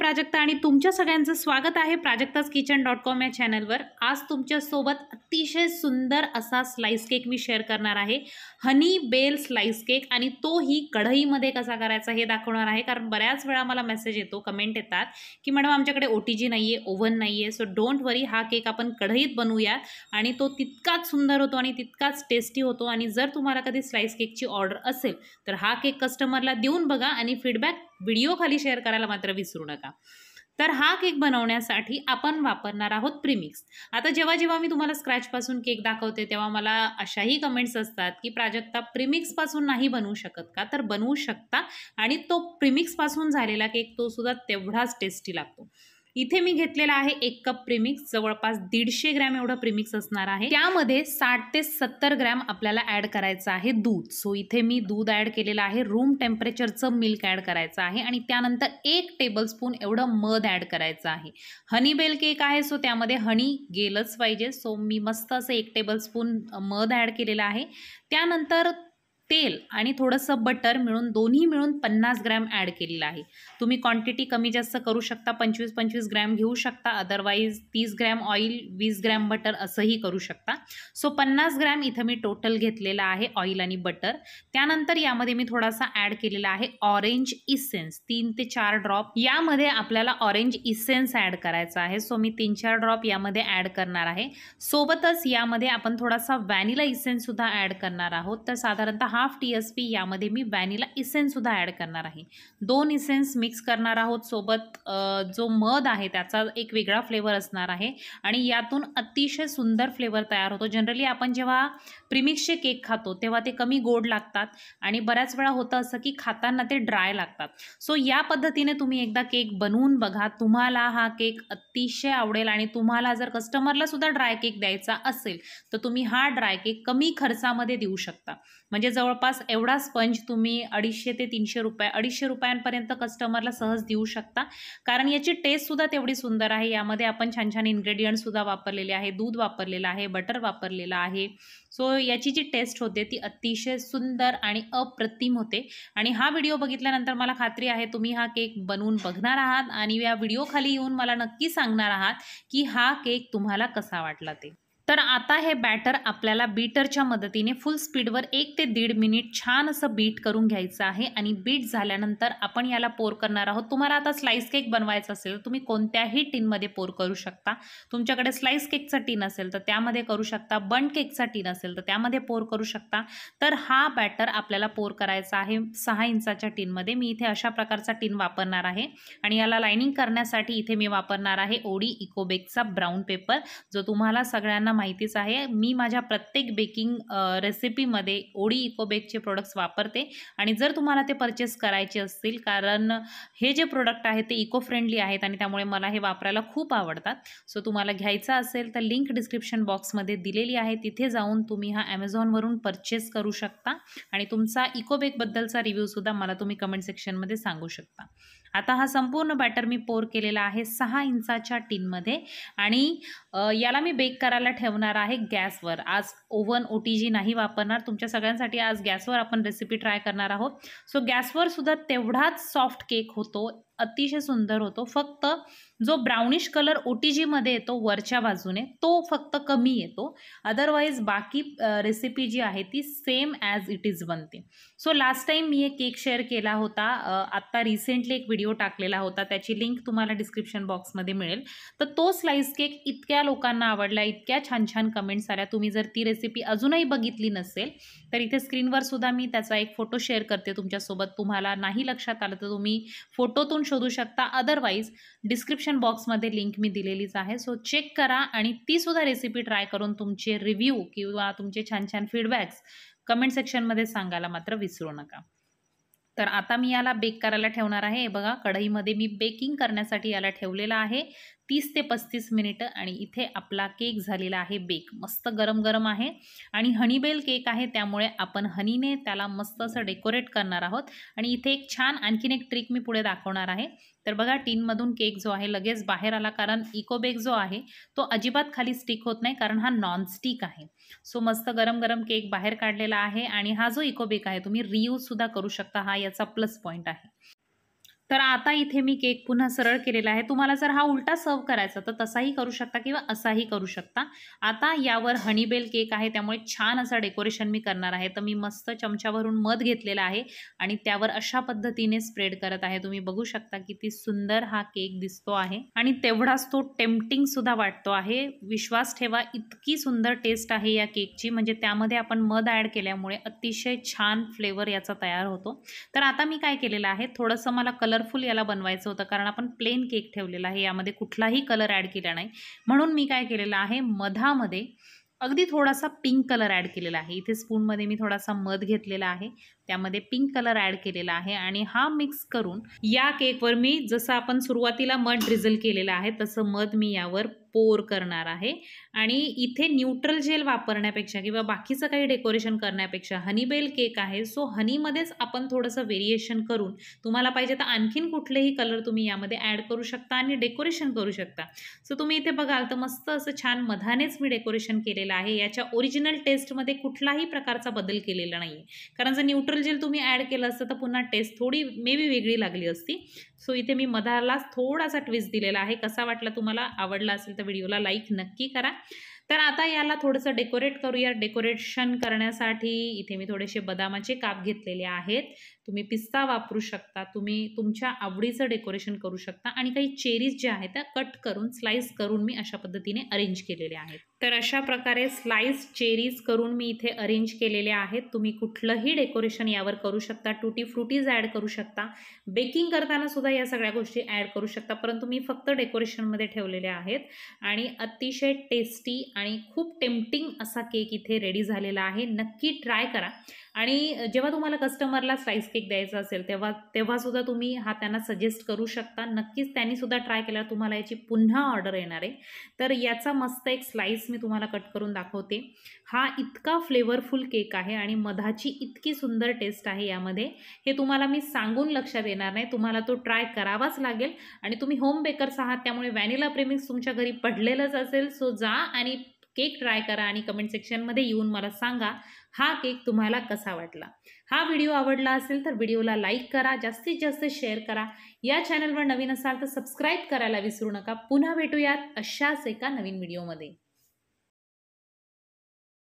प्राजक्ता आणि तुमच्या सगळ्यांचं स्वागत आहे प्राजक्ताज किचन डॉट कॉम या चॅनलवर आज तुमच्यासोबत अतिशय सुंदर असा स्लाईस केक मी शेअर करणार आहे हनी बेल स्लाईस केक आणि तोही कढईमध्ये कसा करायचा हे दाखवणार आहे कारण बऱ्याच वेळा मला मेसेज येतो कमेंट येतात की मॅडम आमच्याकडे ओ टी जी नाही आहे ओव्हन नाही आहे सो डोंट वरी हा केक आपण कढईत बनवूया आणि तो तितकाच सुंदर होतो आणि तितकाच टेस्टी होतो आणि जर तुम्हाला कधी स्लाईस केकची ऑर्डर असेल तर हा केक कस्टमरला देऊन बघा आणि फीडबॅक व्हिडिओ खाली शेअर करायला मात्र विसरू नका तर हा केक बनवण्यासाठी आपण वापरणार आहोत प्रीमिक्स आता जेव्हा जेव्हा मी तुम्हाला स्क्रॅचपासून केक दाखवते तेव्हा मला अशाही कमेंट्स असतात की प्राजक्ता प्रिमिक्सपासून नाही बनवू शकत का तर बनवू शकता आणि तो प्रिमिक्सपासून झालेला केक तो सुद्धा तेवढाच टेस्टी लागतो इथे मी घेतलेला आहे एक कप प्रिमिक्स जवळपास दीडशे ग्रॅम एवढं प्रिमिक्स असणार आहे त्यामध्ये साठ ते सत्तर ग्रॅम आपल्याला ॲड करायचं आहे दूध सो इथे मी दूध ॲड केलेलं आहे रूम टेम्परेचरचं मिल्क ॲड करायचं आहे आणि त्यानंतर एक टेबलस्पून एवढं मध ॲड करायचं आहे हनी बेल केक आहे सो त्यामध्ये हनी गेलंच पाहिजे सो मी मस्त असं एक टेबल स्पून मध ॲड केलेलं आहे त्यानंतर तेल आणि थोडंसं बटर मिळून दोन्ही मिळून पन्नास ग्रॅम ॲड केलेलं आहे तुम्ही क्वांटिटी कमी जास्त करू शकता पंचवीस पंचवीस ग्रॅम घेऊ शकता अदरवाईज तीस ग्रॅम ऑइल वीस ग्रॅम बटर असंही करू शकता सो पन्नास ग्रॅम इथं मी टोटल घेतलेला आहे ऑइल आणि बटर त्यानंतर यामध्ये मी थोडासा ॲड केलेला आहे ऑरेंज इसेन्स तीन ते चार ड्रॉप यामध्ये आपल्याला ऑरेंज इसेन्स ॲड करायचा आहे सो मी तीन चार ड्रॉप यामध्ये ॲड करणार आहे सोबतच यामध्ये आपण थोडासा व्हॅनिला इसेन्ससुद्धा ॲड करणार आहोत तर साधारणतः हाफ टी एस पी यामध्ये मी व्हॅनिला इसेन्ससुद्धा ॲड करणार आहे दोन इसेन्स मिक्स करणार आहोत सोबत जो मध आहे त्याचा एक वेगळा फ्लेवर असणार आहे आणि यातून अतिशय सुंदर फ्लेवर तयार होतो जनरली आपण जेव्हा प्रिमिक्सचे केक खातो तेव्हा ते कमी गोड लागतात आणि बऱ्याच वेळा होतं असं की खाताना ते ड्राय लागतात सो या पद्धतीने तुम्ही एकदा केक बनवून बघा तुम्हाला हा केक अतिशय आवडेल आणि तुम्हाला जर कस्टमरला सुद्धा ड्राय केक द्यायचा असेल तर तुम्ही हा ड्राय केक कमी खर्चामध्ये देऊ शकता म्हणजे जवळ जवळपास एवढा स्पंज तुम्ही अडीचशे ते तीनशे रुपये अडीचशे रुपयांपर्यंत कस्टमरला सहज देऊ शकता कारण याची टेस्टसुद्धा तेवढी सुंदर आहे यामध्ये आपण छान छान इन्ग्रेडियंटसुद्धा वापरलेले आहे दूध वापरलेलं आहे बटर वापरलेलं आहे सो याची जी टेस्ट होते ती अतिशय सुंदर आणि अप्रतिम होते आणि हा व्हिडिओ बघितल्यानंतर मला खात्री आहे तुम्ही हा केक बनवून बघणार आहात आणि या व्हिडिओ खाली येऊन मला नक्की सांगणार आहात की हा केक तुम्हाला कसा वाटला ते तर आता हे बॅटर आपल्याला बीटरच्या मदतीने फुल स्पीडवर एक ते दीड मिनिट छान असं बीट करून घ्यायचं आहे आणि बीट झाल्यानंतर आपण याला पोर करणार आहोत तुम्हाला आता स्लाईस केक बनवायचा असेल तर तुम्ही कोणत्याही टीनमध्ये पोर करू शकता तुमच्याकडे स्लाईस केकचा टीन असेल तर त्यामध्ये करू शकता बन केकचा टीन असेल तर त्यामध्ये पोर करू शकता तर हा बॅटर आपल्याला पोर करायचा आहे सहा इंचाच्या टीनमध्ये मी इथे अशा प्रकारचा टीन वापरणार आहे आणि याला लायनिंग करण्यासाठी इथे मी वापरणार आहे ओडी इकोबेकचा ब्राऊन पेपर जो तुम्हाला सगळ्यांना माहितीच आहे मी माझ्या प्रत्येक बेकिंग रेसिपीमध्ये ओडी इकोबेकचे प्रोडक्ट्स वापरते आणि जर तुम्हाला ते परचेस करायचे असतील कारण हे जे प्रोडक्ट आहे ते इको फ्रेंडली आहेत आणि त्यामुळे मला हे वापरायला खूप आवडतात सो तुम्हाला घ्यायचं असेल तर लिंक डिस्क्रिप्शन बॉक्समध्ये दिलेली आहे तिथे जाऊन तुम्ही हा ॲमेझॉनवरून परचेस करू शकता आणि तुमचा इकोबेकबद्दलचा रिव्ह्यूसुद्धा मला तुम्ही कमेंट सेक्शनमध्ये सांगू शकता आता हा संपूर्ण बॅटर मी पोर केलेला आहे सहा इंचाच्या टीनमध्ये आणि याला मी बेक करायला ठेवणार आहे गॅसवर आज ओव्हन ओ टी जी नाही वापरणार तुमच्या सगळ्यांसाठी आज गॅसवर आपण रेसिपी ट्राय करणार आहोत सो गॅसवर सुद्धा तेवढाच सॉफ्ट केक होतो अतिशय सुंदर होतो फक्त जो ब्राउनिश कलर ओ टी जीमध्ये येतो वरच्या बाजूने तो फक्त कमी येतो अदरवाईज बाकी रेसिपी जी आहे ती सेम ॲज इट इज बनते सो लास्ट टाईम मी एक केक शेअर केला होता आत्ता रिसेंटली एक व्हिडिओ टाकलेला होता त्याची लिंक तुम्हाला डिस्क्रिप्शन बॉक्समध्ये मिळेल तर तो स्लाईस केक इतक्या लोकांना आवडला इतक्या छान छान कमेंट्स आल्या तुम्ही जर ती रेसिपी रेसिपी अजूनही बघितली नसेल तर इथे स्क्रीनवर सुद्धा मी त्याचा एक फोटो शेअर करते तुमच्यासोबत तुम्हाला नाही लक्षात आलं तर तुम्ही फोटोतून शोधू शकता अदरवाईज डिस्क्रिप्शन बॉक्समध्ये लिंक मी दिलेलीच आहे सो चेक करा आणि तीसुद्धा रेसिपी ट्राय करून तुमचे रिव्ह्यू किंवा तुमचे छान छान फीडबॅक्स कमेंट सेक्शनमध्ये सांगायला मात्र विसरू नका तर आता मी याला बेक करायला ठेवणार आहे बघा कढईमध्ये मी बेकिंग करण्यासाठी याला ठेवलेलं आहे तीस ते पस्तीस मिनिटं आणि इथे आपला केक झालेला आहे बेक मस्त गरम गरम आहे आणि हनीबेल केक आहे त्यामुळे आपण हनीने त्याला मस्त असं डेकोरेट करणार आहोत आणि इथे एक छान आणखीन एक ट्रिक मी पुढे दाखवणार आहे तर बघा टीनमधून केक जो आहे लगेच बाहेर आला कारण इकोबेक जो आहे तो अजिबात खाली स्टिक होत नाही कारण हा नॉनस्टिक आहे सो मस्त गरम गरम केक बाहेर काढलेला आहे आणि हा जो इकोबेक आहे तुम्ही रियूजसुद्धा करू शकता हा याचा प्लस पॉईंट आहे तर आता इथे मी केक पुन्हा सरळ केलेला आहे तुम्हाला जर हा उलटा सर्व करायचा तर तसाही करू शकता किंवा असाही करू शकता आता यावर हनीबेल केक आहे त्यामुळे छान असं डेकोरेशन मी करणार आहे तर मी मस्त चमच्यावरून मध घेतलेला आहे आणि त्यावर अशा पद्धतीने स्प्रेड करत आहे तुम्ही बघू शकता किती सुंदर हा केक दिसतो आहे आणि तेवढाच तो टेम्पटिंग सुद्धा वाटतो आहे विश्वास ठेवा इतकी सुंदर टेस्ट आहे या केकची म्हणजे त्यामध्ये आपण मध ॲड केल्यामुळे अतिशय छान फ्लेवर याचा तयार होतो तर आता मी काय केलेलं आहे थोडंसं मला कलर कलरफुल याला बनवायचं होतं कारण आपण प्लेन केक ठेवलेला आहे यामध्ये कुठलाही कलर ॲड केला नाही म्हणून मी काय केलेलं आहे मधामध्ये अगदी थोडासा पिंक कलर ॲड केलेला आहे इथे स्पूनमध्ये मी थोडासा मध घेतलेला आहे त्यामध्ये पिंक कलर ॲड केलेला आहे आणि हा मिक्स करून या केकवर मी जसं आपण सुरुवातीला मध ड्रिझल केलेला आहे तसं मध मी यावर पोर करणार आहे आणि इथे न्यूट्रल जेल वापरण्यापेक्षा किंवा बाकीचं काही डेकोरेशन करण्यापेक्षा हनीबेल केक आहे सो हनीमध्येच आपण थोडंसं व्हेरिएशन करून तुम्हाला पाहिजे तर आणखीन कुठलेही कलर तुम्ही यामध्ये ॲड करू शकता आणि डेकोरेशन करू शकता सो तुम्ही इथे बघाल तर मस्त असं छान मधानेच मी डेकोरेशन केलेलं आहे याच्या ओरिजिनल टेस्टमध्ये कुठलाही प्रकारचा बदल केलेला नाही आहे कारण जर न्यूट्रल जेल तुम्ही ॲड केलं असतं तर पुन्हा टेस्ट थोडी मे बी वेगळी लागली असती सो इथे मी मधालाच थोडासा ट्विस्ट दिलेला आहे कसा वाटला तुम्हाला आवडला असेल तर व्हिडिओला लाईक नक्की करा तर आता याला थोडंसं डेकोरेट करूया डेकोरेशन करण्यासाठी इथे मी थोडेसे बदामाचे काप घेतलेले आहेत तुम्ही पिस्ता वापरू शकता तुम्ही तुमच्या आवडीचं डेकोरेशन करू शकता आणि काही चेरीज जे आहेत त्या कट करून स्लाईस करून मी अशा पद्धतीने अरेंज केलेले आहेत तर अशा प्रकारे स्लाइस चेरीज करून मी इथे अरेंज केलेले आहेत तुम्ही कुठलंही डेकोरेशन यावर करू शकता टुटी फ्रुटीज ॲड करू शकता बेकिंग करताना सुद्धा या सगळ्या गोष्टी ॲड करू शकता परंतु मी फक्त डेकोरेशनमध्ये ठेवलेल्या आहेत आणि अतिशय टेस्टी आणि खूप टेम्पटिंग असा केक इथे रेडी झालेला आहे नक्की ट्राय करा आणि जेव्हा तुम्हाला कस्टमरला स्लाईस केक द्यायचा असेल तेव्हा तेव्हासुद्धा तुम्ही हा त्यांना सजेस्ट करू शकता नक्कीच त्यांनीसुद्धा ट्राय केल्यावर तुम्हाला याची पुन्हा ऑर्डर येणार आहे तर याचा मस्त एक स्लाईस मी तुम्हाला कट करून दाखवते हा इतका फ्लेवरफुल केक आहे आणि मधाची इतकी सुंदर टेस्ट आहे यामध्ये हे तुम्हाला मी सांगून लक्षात येणार नाही तुम्हाला तो ट्राय करावाच लागेल आणि तुम्ही होम बेकर्स आहात त्यामुळे व्हॅनिला प्रेमिक्स तुमच्या घरी पडलेलंच असेल सो जा आणि केक ट्राय करा आणि कमेंट सेक्शनमध्ये येऊन मला सांगा हा केक तुम्हाला कसा वाटला हा व्हिडिओ आवडला असेल तर व्हिडिओला लाईक करा जास्तीत जास्त शेअर करा या चॅनलवर नवीन असाल तर सबस्क्राईब करायला विसरू नका पुन्हा भेटूयात अशाच एका नवीन व्हिडिओमध्ये